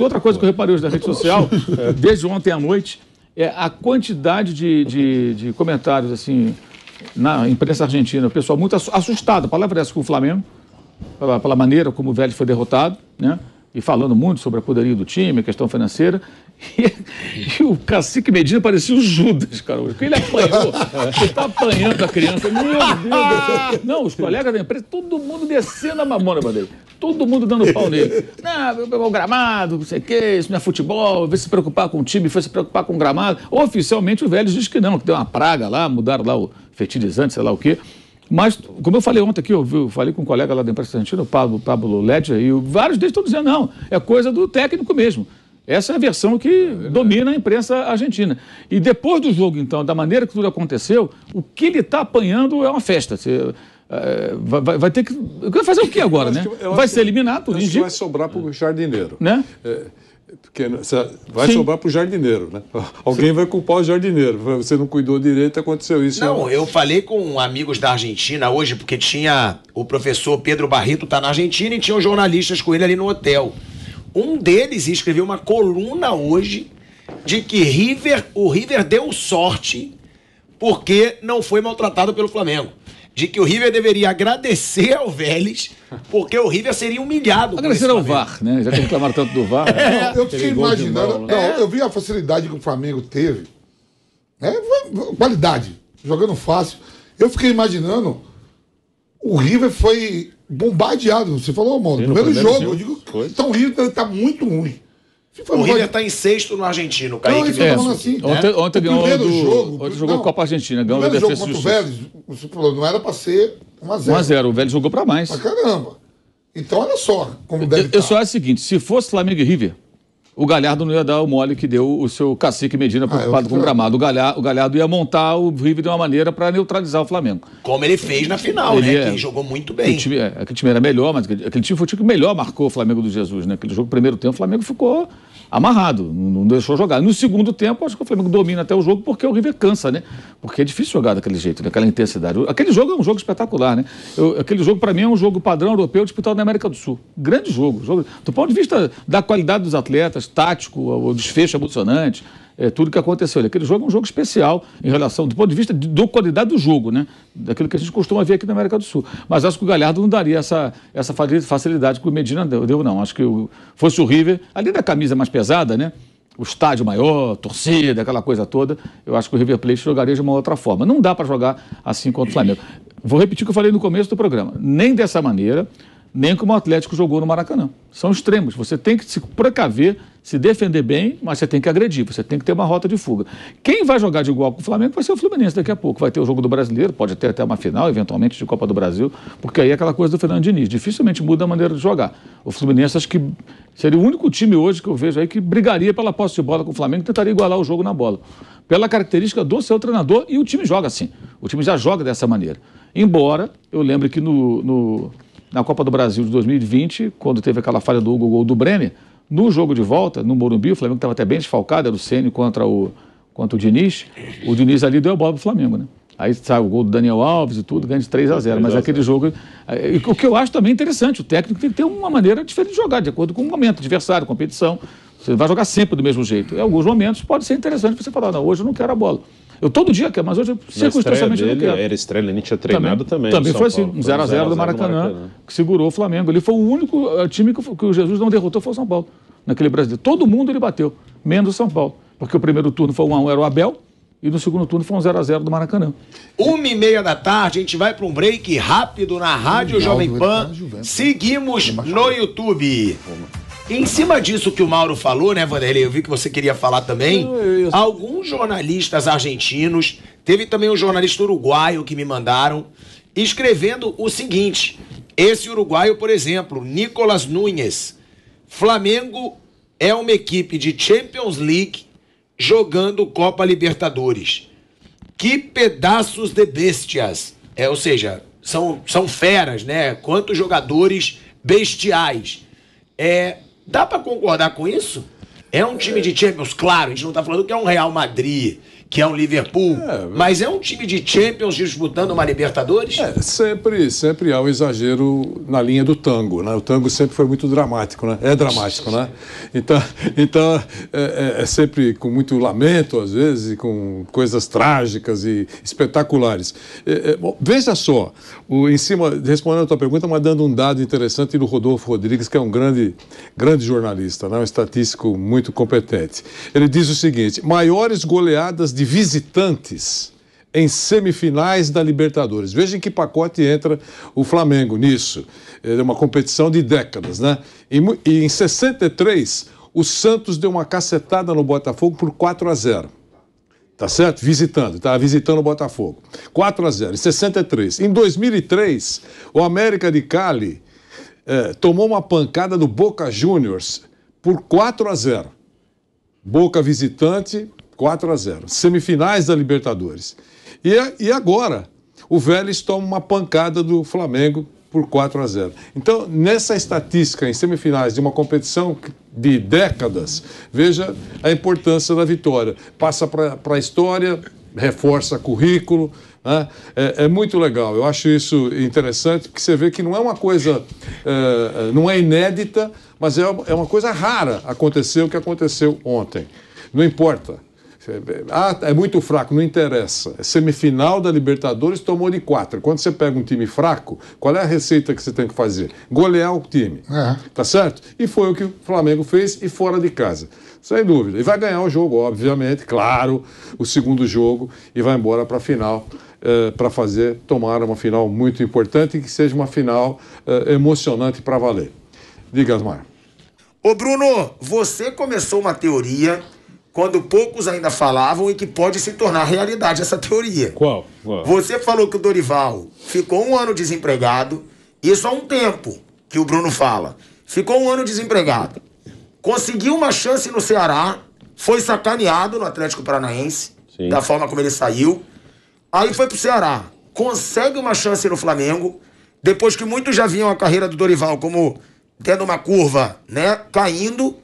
Outra coisa que eu reparei hoje na rede social, é. desde ontem à noite, é a quantidade de, de, de comentários, assim, na imprensa argentina. O pessoal muito assustado, a palavra é essa com o Flamengo, pela, pela maneira como o Vélez foi derrotado, né? E falando muito sobre a poderia do time, a questão financeira. E, e, o cacique Medina parecia o Judas, cara. Porque ele apanhou. Ele tá apanhando a criança. Meu Deus! Não, os colegas da empresa, todo mundo descendo a mamona bandeira dele. Todo mundo dando pau nele. Não, o gramado, não sei o quê, isso não é futebol. Vê se preocupar com o time, foi se preocupar com o gramado. Oficialmente o velho diz que não, que deu uma praga lá, mudaram lá o fertilizante, sei lá o quê. Mas, como eu falei ontem aqui, eu, falei com um colega lá da empresa argentina, o Pablo, Pablo Ledger, e vários deles estão dizendo, não, é coisa do técnico mesmo. Essa é a versão que é domina a imprensa argentina. E depois do jogo, então, da maneira que tudo aconteceu, o que ele está apanhando é uma festa. Você, é, vai, vai, ter que. Vai fazer o que agora, né? Que, vai ser eliminado, tudo indica. Vai sobrar para o jardineiro. Né? É, porque vai Sim. sobrar para o jardineiro, né? Alguém Sim. vai culpar o jardineiro. Você não cuidou direito, aconteceu isso. Não, eu falei com amigos da Argentina hoje, porque tinha o professor Pedro Barrito está na Argentina e tinha os jornalistas com ele ali no hotel. Um deles escreveu uma coluna hoje de que River, o River deu sorte porque não foi maltratado pelo Flamengo. De que o River deveria agradecer ao Vélez, porque o River seria humilhado. Agradecer ao VAR, né? Já que reclamaram tanto do VAR. É. Né? eu fiquei imaginando. Né? Não, Eu vi a facilidade que o Flamengo teve. É, qualidade. Jogando fácil. Eu fiquei imaginando. O River foi bombardeado. Você falou, mano, primeiro, primeiro jogo. Jogo. jogo. Eu digo, São então, River está muito ruim. o River tá em sexto no argentino, o Kaique. Não, é, é, assim, ontem, né? ontem ganhou do, jogo, ontem jogou não, Copa Argentina, ganhou o defesa jogo contra o Vélez, você falou, não era para ser 1x0. 1x0, o Vélez jogou para mais. Pra caramba. Então, olha só como deve eu, Eu tá. só é o seguinte, se fosse Flamengo e River, o Galhardo não ia dar o mole que deu o seu cacique Medina ah, preocupado ah, com o gramado. O Galhardo, o Galhardo ia montar o River de uma maneira para neutralizar o Flamengo. Como ele fez na final, ele, né? É, que jogou muito bem. Time, é, aquele time era melhor, mas aquele, aquele, time foi o time que melhor marcou o Flamengo do Jesus, né? Aquele jogo, primeiro tempo, o Flamengo ficou amarrado, não deixou jogar. No segundo tempo, acho que o Flamengo domina até o jogo porque o River cansa, né? Porque é difícil jogar daquele jeito, daquela né? intensidade. Aquele jogo é um jogo espetacular, né? Eu, aquele jogo, para mim, é um jogo padrão europeu disputado na América do Sul. Grande jogo, jogo. Do ponto de vista da qualidade dos atletas, tático, o desfecho é emocionante é, tudo que aconteceu. Aquele jogo é um jogo especial em relação, do ponto de vista de, do qualidade do jogo, né? Daquilo que a gente costuma ver aqui na América do Sul. Mas acho que o Galhardo não daria essa, essa facilidade que o Medina deu, não. Acho que fosse o River, além da camisa mais pesada, né? o estádio maior, torcida, aquela coisa toda, eu acho que o River Plate jogaria de uma outra forma. Não dá para jogar assim contra o Flamengo. Vou repetir o que eu falei no começo do programa. Nem dessa maneira, nem como o Atlético jogou no Maracanã. São extremos. Você tem que se precaver, se defender bem, mas você tem que agredir, você tem que ter uma rota de fuga. Quem vai jogar de igual com o Flamengo vai ser o Fluminense daqui a pouco. Vai ter o jogo do brasileiro, pode ter até uma final, eventualmente, de Copa do Brasil, porque aí é aquela coisa do Fernando Diniz. Dificilmente muda a maneira de jogar. O Fluminense acho que seria o único time hoje que eu vejo aí que brigaria pela posse de bola com o Flamengo e tentaria igualar o jogo na bola. Pela característica do seu treinador, e o time joga assim. O time já joga dessa maneira. Embora eu lembre que no, no na Copa do Brasil de 2020, quando teve aquela falha do Hugo, gol do Brenner, no jogo de volta, no Morumbi, o Flamengo estava até bem desfalcado, era o Ceni contra o, contra o Diniz. O Diniz ali deu a bola para o Flamengo, né? Aí sai o gol do Daniel Alves e tudo, ganha de 3 a 0 Mas aquele jogo. Eh, o que eu acho também interessante, o técnico tem que ter uma maneira diferente de jogar, de acordo com o momento, adversário, competição. Você vai jogar sempre do mesmo jeito. Em é, alguns momentos pode ser interessante você falar, não, hoje eu não quero a bola. Eu todo dia quero, é, mas hoje circunstancialmente eu não quero. Era estrela, ele tinha treinado também. Também, também foi assim, um 0x0 do Maracanã, Maracanã, que segurou o Flamengo. Ele foi o único eh, time que, que o Jesus não derrotou, foi o São Paulo, naquele brasileiro. Todo mundo ele bateu, menos o São Paulo. Porque o primeiro turno foi 1x1, era o Abel, e no segundo turno foi um 0x0 do Maracanã. Uma e meia da tarde, a gente vai para um break rápido na Rádio Legal, Jovem Pan. Tá né? Seguimos no YouTube em cima disso que o Mauro falou, né, Vanderlei? Eu vi que você queria falar também. Eu... Alguns jornalistas argentinos, teve também um jornalista uruguaio que me mandaram, escrevendo o seguinte: esse uruguaio, por exemplo, Nicolas Nunes. Flamengo é uma equipe de Champions League jogando Copa Libertadores. Que pedaços de bestias! É, ou seja, são, são feras, né? Quantos jogadores bestiais. É, Dá para concordar com isso? É um time de Champions, claro, a gente não está falando que é um Real Madrid, que é um Liverpool, é, é, mas é um time de Champions disputando uma Libertadores? É, sempre, sempre há um exagero na linha do tango, né? O tango sempre foi muito dramático, né? É dramático, né? Então, então é, é, é sempre com muito lamento, às vezes, e com coisas trágicas e espetaculares. É, bom, veja só, o, em cima, respondendo a tua pergunta, mas dando um dado interessante do Rodolfo Rodrigues, que é um grande, grande jornalista, né? um estatístico muito competente. Ele diz o seguinte, maiores goleadas de de visitantes em semifinais da Libertadores. Veja em que pacote entra o Flamengo nisso. É uma competição de décadas, né? E, e em 63, o Santos deu uma cacetada no Botafogo por 4 a 0. Tá certo? Visitando, estava visitando o Botafogo. 4 a 0, em 63. Em 2003, o América de Cali é, tomou uma pancada do Boca Juniors por 4 a 0. Boca visitante, 4 a 0 Semifinais da Libertadores. E, e agora, o Vélez toma uma pancada do Flamengo por 4 a 0. Então, nessa estatística em semifinais de uma competição de décadas, veja a importância da vitória. Passa para a história, reforça currículo. Né? É, é, muito legal. Eu acho isso interessante, porque você vê que não é uma coisa, é, é não é inédita, mas é, é uma coisa rara acontecer o que aconteceu ontem. Não importa. Ah, é muito fraco, não interessa. É semifinal da Libertadores tomou de quatro. Quando você pega um time fraco, qual é a receita que você tem que fazer? Golear o time. É. Tá certo? E foi o que o Flamengo fez e fora de casa. Sem dúvida. E vai ganhar o jogo, obviamente, claro, o segundo jogo e vai embora para a final. Eh, para fazer, tomar uma final muito importante e que seja uma final eh, emocionante para valer. Diga, Asmar. Ô Bruno, você começou uma teoria quando poucos ainda falavam e que pode se tornar realidade essa teoria. Qual? Qual? Você falou que o Dorival ficou um ano desempregado, isso há um tempo que o Bruno fala. Ficou um ano desempregado. Conseguiu uma chance no Ceará, foi sacaneado no Atlético Paranaense, Sim. da forma como ele saiu. Aí foi pro Ceará. Consegue uma chance no Flamengo, depois que muitos já viam a carreira do Dorival como tendo uma curva, né, caindo,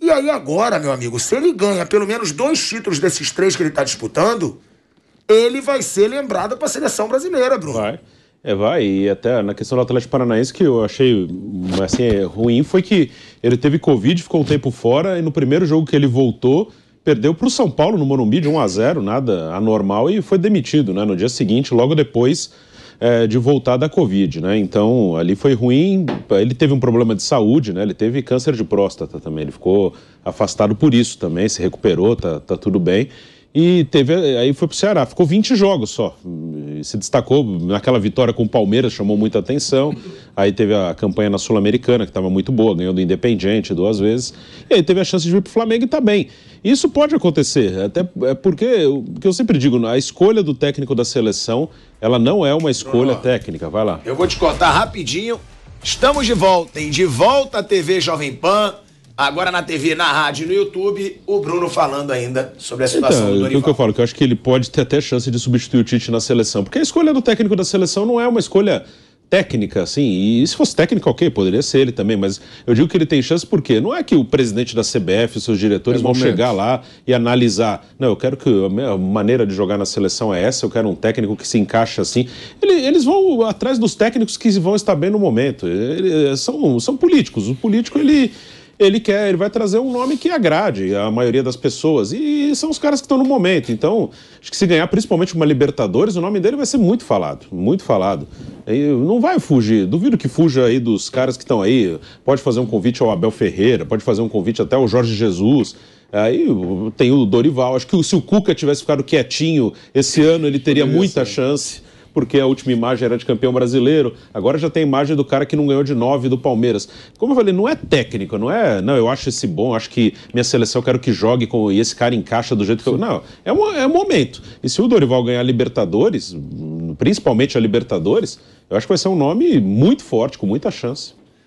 e aí agora, meu amigo, se ele ganha pelo menos dois títulos desses três que ele está disputando, ele vai ser lembrado para a seleção brasileira, Bruno. Vai. É, vai, e até na questão do Atlético Paranaense, que eu achei assim, é ruim, foi que ele teve Covid, ficou um tempo fora, e no primeiro jogo que ele voltou, perdeu para o São Paulo no Morumbi de 1 a 0 nada anormal, e foi demitido né, no dia seguinte, logo depois é, de voltar da Covid, né? Então, ali foi ruim. Ele teve um problema de saúde, né? Ele teve câncer de próstata também. Ele ficou afastado por isso também, se recuperou, tá, tá tudo bem e teve aí foi para o Ceará, ficou 20 jogos só. Se destacou naquela vitória com o Palmeiras, chamou muita atenção. Aí teve a campanha na Sul-Americana, que estava muito boa, ganhou do Independente duas vezes. E aí teve a chance de vir para o Flamengo e tá bem. Isso pode acontecer, até é porque, que eu sempre digo, a escolha do técnico da seleção, ela não é uma escolha técnica. Vai lá. Eu vou te contar rapidinho. Estamos de volta, em De Volta à TV Jovem Pan agora na TV, na rádio e no YouTube, o Bruno falando ainda sobre a situação então, do Dorival. É o que eu falo, que eu acho que ele pode ter até chance de substituir o Tite na seleção, porque a escolha do técnico da seleção não é uma escolha técnica, assim, e se fosse técnica, ok, poderia ser ele também, mas eu digo que ele tem chance porque não é que o presidente da CBF, os seus diretores é vão chegar lá e analisar, não, eu quero que a maneira de jogar na seleção é essa, eu quero um técnico que se encaixa assim. Ele, eles vão atrás dos técnicos que vão estar bem no momento. Ele, são, são políticos. O político, ele ele quer, ele vai trazer um nome que agrade a maioria das pessoas. E são os caras que estão no momento. Então, acho que se ganhar principalmente uma Libertadores, o nome dele vai ser muito falado, muito falado. E não vai fugir, duvido que fuja aí dos caras que estão aí. Pode fazer um convite ao Abel Ferreira, pode fazer um convite até ao Jorge Jesus. Aí tem o Dorival. Acho que se o Cuca tivesse ficado quietinho esse ano, ele teria muita chance porque a última imagem era de campeão brasileiro, agora já tem a imagem do cara que não ganhou de nove do Palmeiras. Como eu falei, não é técnico, não é, não, eu acho esse bom, acho que minha seleção quero que jogue com e esse cara encaixa do jeito que eu. Não, é um, é um momento. E se o Dorival ganhar Libertadores, principalmente a Libertadores, eu acho que vai ser um nome muito forte, com muita chance.